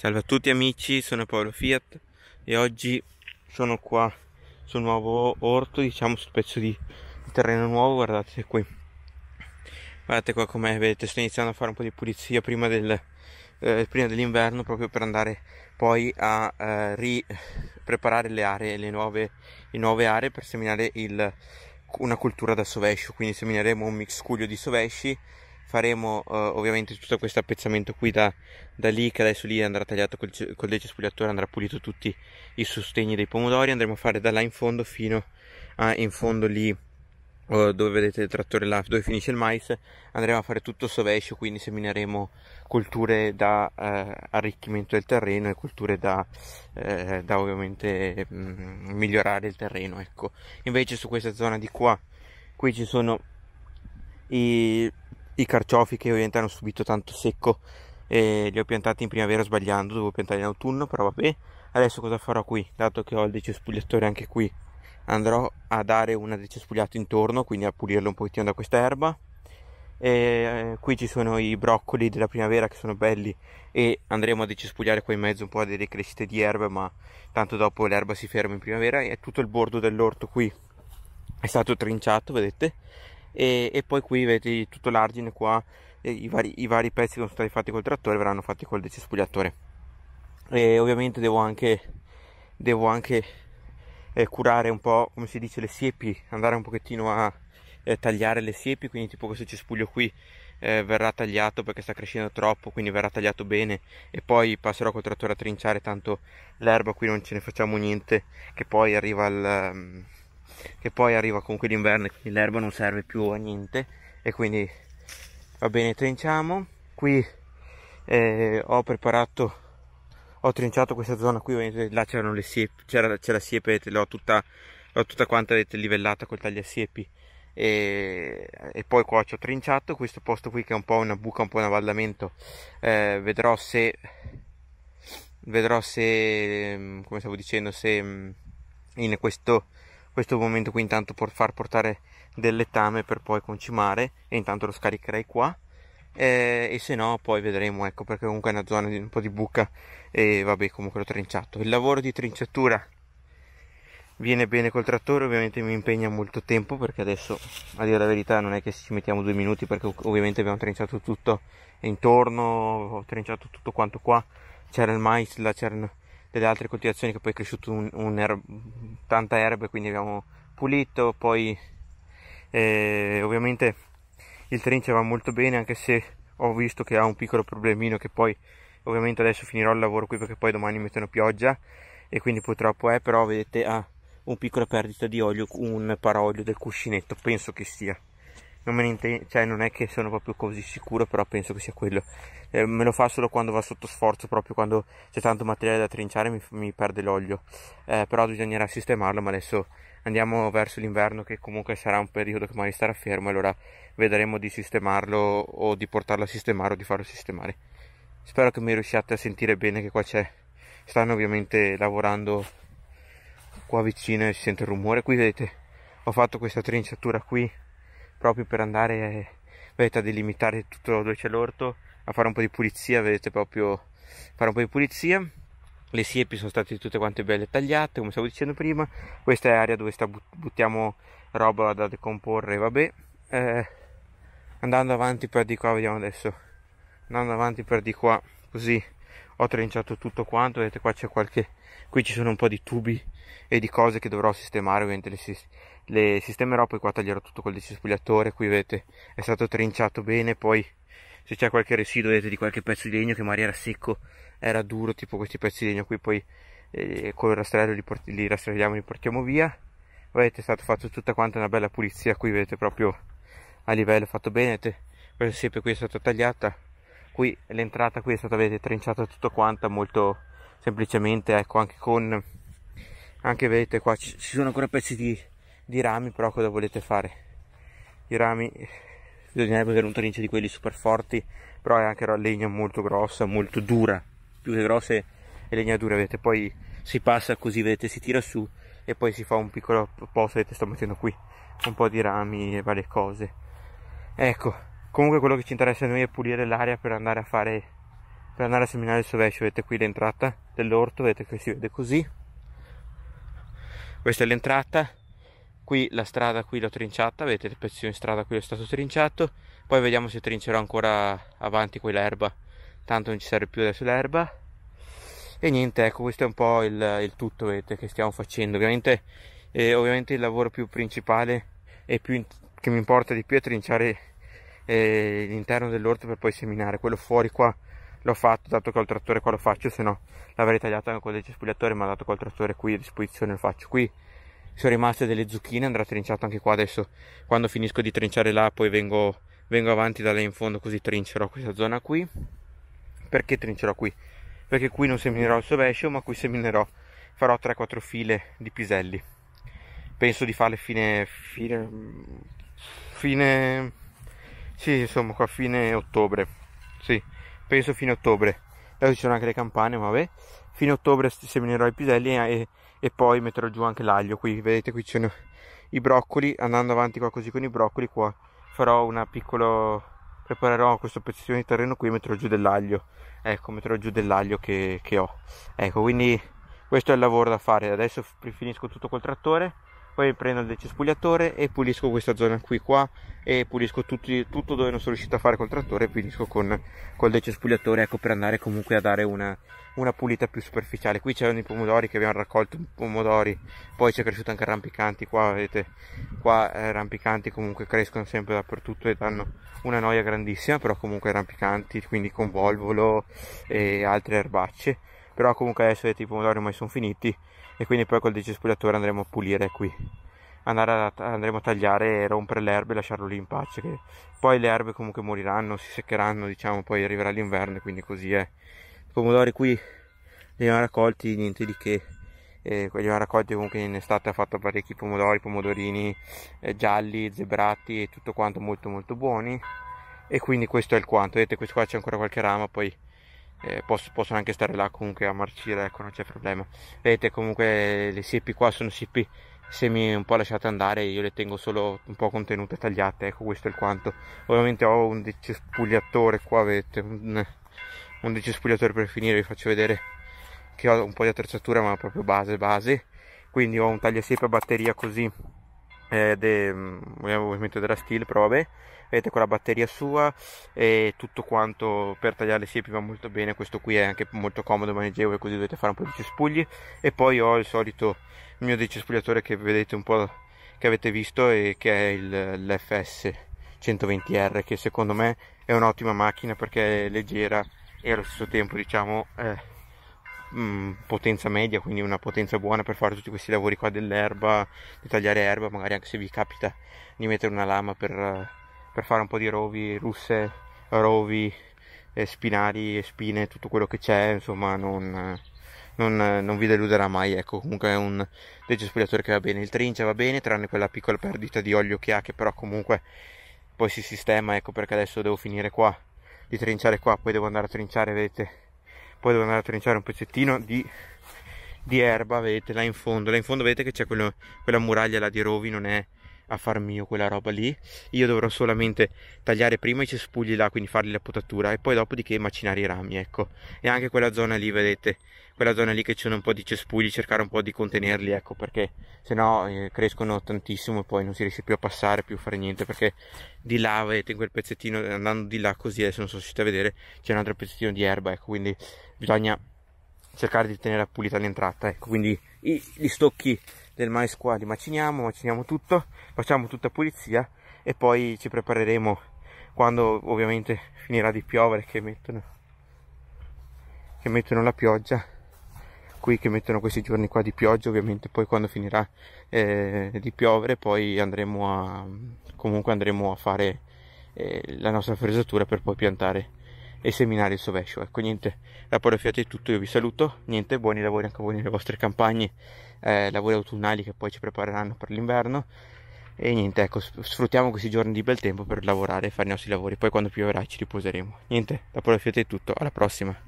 Salve a tutti amici, sono Paolo Fiat e oggi sono qua sul nuovo orto, diciamo sul pezzo di terreno nuovo, guardate qui. Guardate qua come vedete, sto iniziando a fare un po' di pulizia prima, del, eh, prima dell'inverno proprio per andare poi a eh, ripreparare le aree, le nuove, le nuove aree per seminare il, una cultura da sovescio, quindi semineremo un mix cuglio di sovesci faremo uh, ovviamente tutto questo appezzamento qui da, da, lì che adesso lì andrà tagliato col, col decespugliatore andrà pulito tutti i sostegni dei pomodori andremo a fare da là in fondo fino a in fondo lì uh, dove vedete il trattore là dove finisce il mais andremo a fare tutto sovescio quindi semineremo colture da uh, arricchimento del terreno e colture da, da ovviamente mh, mm, migliorare il terreno ecco invece su questa zona di qua qui ci sono i i carciofi che ovviamente hanno subito tanto secco e li ho piantati in primavera sbagliando, dovevo piantare in autunno, però vabbè. Adesso cosa farò qui? Dato che ho il decespugliatore anche qui, andrò a dare una decespugliata intorno, quindi a pulirlo un pochettino da questa erba. E eh, qui ci sono i broccoli della primavera che sono belli e andremo a decespugliare qua in mezzo un po' delle crescite di erbe, ma tanto dopo l'erba si ferma in primavera e tutto il bordo dell'orto qui è stato trinciato, vedete? e, e poi qui vedete tutto l'argine qua i vari, i vari, pezzi che sono stati fatti col trattore verranno fatti col decespugliatore e ovviamente devo anche, devo anche eh, curare un po' come si dice le siepi andare un pochettino a eh, tagliare le siepi quindi tipo questo cespuglio qui eh, verrà tagliato perché sta crescendo troppo quindi verrà tagliato bene e poi passerò col trattore a trinciare tanto l'erba qui non ce ne facciamo niente che poi arriva al che poi arriva comunque l'inverno e quindi l'erba non serve più a niente e quindi va bene trinciamo qui eh, ho preparato ho trinciato questa zona qui là c'erano le siepi c'era, la siepe l'ho tutta l'ho tutta quanta livellata col tagliasiepi e, e, poi qua ci ho trinciato questo posto qui che è un po' una buca un po' un avvallamento eh, vedrò se vedrò se mm, come stavo dicendo se mm, in questo questo momento qui intanto per far portare del letame per poi concimare e intanto lo scaricherei qua eh, e se no poi vedremo ecco perché comunque è una zona di un po' di buca e vabbè comunque l'ho trinciato il lavoro di trinciatura viene bene col trattore ovviamente mi impegna molto tempo perché adesso a dire la verità non è che ci mettiamo due minuti perché ovviamente abbiamo trinciato tutto intorno ho trinciato tutto quanto qua c'era il mais là c'erano delle altre coltivazioni che poi è cresciuto un, un er- tanta erba e quindi abbiamo pulito, poi eh, ovviamente il trince va molto bene anche se ho visto che ha un piccolo problemino che poi ovviamente adesso finirò il lavoro qui perché poi domani mettono pioggia e quindi purtroppo è, però vedete ha ah, un piccola perdita di olio, un paraolio del cuscinetto, penso che sia non me ne intendo, cioè non è che sono proprio così sicuro, però penso che sia quello. Eh, me lo fa solo quando va sotto sforzo, proprio quando c'è tanto materiale da trinciare mi, mi perde l'olio. Eh, però bisognerà sistemarlo, ma adesso andiamo verso l'inverno che comunque sarà un periodo che magari starà fermo, allora vedremo di sistemarlo o di portarlo a sistemare o di farlo sistemare. Spero che mi riusciate a sentire bene che qua c'è. Stanno ovviamente lavorando qua vicino e si sente il rumore. Qui vedete, ho fatto questa trinciatura qui proprio per andare vedete, a delimitare tutto dove c'è l'orto, a fare un po' di pulizia, vedete proprio fare un po' di pulizia. Le siepi sono state tutte quante belle tagliate, come stavo dicendo prima. Questa è l'area dove sta, buttiamo roba da decomporre, vabbè. Eh, andando avanti per di qua, vediamo adesso. Andando avanti per di qua, così ho trenciato tutto quanto vedete qua c'è qualche qui ci sono un po' di tubi e di cose che dovrò sistemare ovviamente le, le sistemerò poi qua taglierò tutto col desespugliatore qui vedete è stato trinciato bene poi se c'è qualche residuo vedete di qualche pezzo di legno che magari era secco era duro tipo questi pezzi di legno qui poi eh, con il rastrello li, port- li rastrelliamo e li portiamo via vedete è stata fatta tutta quanta una bella pulizia qui vedete proprio a livello fatto bene vedete, questa siepe qui è stata tagliata qui l'entrata qui è stata vedete trinciata tutto quanta molto semplicemente ecco anche con anche vedete qua ci, sono ancora pezzi di, di rami però cosa volete fare i rami bisognerebbe avere un trince di quelli super forti però è anche legna molto grossa molto dura più che grosse e legna dura vedete poi si passa così vedete si tira su e poi si fa un piccolo posto vedete sto mettendo qui un po' di rami e varie cose ecco comunque quello che ci interessa a noi è pulire l'aria per andare a fare per andare a seminare il sovescio vedete qui l'entrata dell'orto vedete che si vede così questa è l'entrata qui la strada qui l'ho trinciata vedete il pezzo di strada qui è stato trinciato poi vediamo se trincerò ancora avanti quell'erba tanto non ci serve più adesso l'erba e niente ecco questo è un po' il, il tutto vedete che stiamo facendo ovviamente, eh, ovviamente il lavoro più principale e più, che mi importa di più è trinciare eh, l'interno dell'orto per poi seminare quello fuori qua l'ho fatto dato che ho il trattore qua lo faccio se no l'avrei tagliato anche con il cespugliatore ma dato che ho il trattore qui a disposizione lo faccio qui sono rimaste delle zucchine andrà trinciato anche qua adesso quando finisco di trinciare là poi vengo, vengo avanti da là in fondo così trincerò questa zona qui perché trincerò qui? perché qui non seminerò il sovescio ma qui seminerò farò 3-4 file di piselli penso di farle fine fine fine sì, insomma, qua a fine ottobre. Sì, penso fine ottobre. Adesso ci sono anche le campane, vabbè. Fine ottobre seminerò i piselli e, e poi metterò giù anche l'aglio. Qui vedete, qui ci sono i broccoli. Andando avanti qua così con i broccoli, qua farò una piccola... Preparerò questo pezzettino di terreno qui e metterò giù dell'aglio. Ecco, metterò giù dell'aglio che, che ho. Ecco, quindi questo è il lavoro da fare. Adesso finisco tutto col trattore poi prendo il decespugliatore e pulisco questa zona qui qua e pulisco tutti, tutto dove non sono riuscito a fare col trattore e pulisco con, col decespugliatore ecco per andare comunque a dare una, una pulita più superficiale qui c'erano i pomodori che abbiamo raccolto pomodori poi c'è cresciuto anche rampicanti qua vedete qua eh, rampicanti comunque crescono sempre dappertutto e danno una noia grandissima però comunque rampicanti quindi con volvolo e altre erbacce però comunque adesso i pomodori ormai sono finiti e quindi poi col decespugliatore andremo a pulire qui a, andremo a tagliare e rompere le erbe e lasciarlo lì in pace che poi le erbe comunque moriranno si seccheranno diciamo poi arriverà l'inverno quindi così è i pomodori qui li abbiamo raccolti niente di che eh, li abbiamo raccolti comunque in estate ha fatto parecchi pomodori pomodorini eh, gialli zebrati e tutto quanto molto molto buoni e quindi questo è il quanto vedete questo qua c'è ancora qualche rama poi eh, posso, possono anche stare là comunque a marcire, ecco, non c'è problema. Vedete comunque le siepi qua sono siepi semi un po' lasciate andare, io le tengo solo un po' contenute, tagliate, ecco questo è il quanto. Ovviamente ho un decespugliatore qua, vedete, un, un decespugliatore per finire, vi faccio vedere che ho un po' di attrezzatura ma proprio base base. Quindi ho un tagliasiepe a batteria così ed è mm, movimento della steel però vabbè vedete con la batteria sua e tutto quanto per tagliare le siepi va molto bene questo qui è anche molto comodo maneggevole così dovete fare un po' di cespugli e poi ho il solito il mio decespugliatore che vedete un po' che avete visto e che è l'FS 120R che secondo me è un'ottima macchina perché è leggera e allo stesso tempo diciamo eh, Mm, potenza media, quindi una potenza buona per fare tutti questi lavori qua dell'erba, di tagliare erba, magari anche se vi capita di mettere una lama per, eh, per fare un po' di rovi, russe, rovi, eh, spinari, spine, tutto quello che c'è, insomma non... Non, non, vi deluderà mai. Ecco, comunque è un decespugliatore che va bene. Il trince va bene, tranne quella piccola perdita di olio che ha, che però comunque poi si sistema. Ecco perché adesso devo finire qua di trinciare qua, poi devo andare a trinciare, vedete poi devo andare a trinciare un pezzettino di, di erba vedete là in fondo là in fondo vedete che c'è quella muraglia là di rovi non è a far mio quella roba lì. Io dovrò solamente tagliare prima i cespugli là, quindi fargli la potatura e poi dopodiché macinare i rami, ecco. E anche quella zona lì, vedete, quella zona lì che c'è un po' di cespugli, cercare un po' di contenerli, ecco, perché sennò eh, crescono tantissimo e poi non si riesce più a passare, più a fare niente, perché di là, vedete, in quel pezzettino, andando di là così, adesso non sono riuscito a vedere, c'è un altro pezzettino di erba, ecco, quindi bisogna cercare di tenere pulita l'entrata, ecco, quindi i, gli stocchi del mais qua li maciniamo, maciniamo tutto, facciamo tutta pulizia e poi ci prepareremo quando ovviamente finirà di piovere che mettono, che mettono la pioggia qui che mettono questi giorni qua di pioggia ovviamente poi quando finirà eh, di piovere poi andremo a comunque andremo a fare eh, la nostra fresatura per poi piantare e seminare il sovescio. Ecco, niente, da Porrefiato è tutto, io vi saluto, niente, buoni lavori anche a voi nelle vostre campagne, eh, lavori autunnali che poi ci prepareranno per l'inverno e niente, ecco, sfruttiamo questi giorni di bel tempo per lavorare e fare i nostri lavori, poi quando pioverà ci riposeremo. Niente, da Porrefiato è tutto, alla prossima!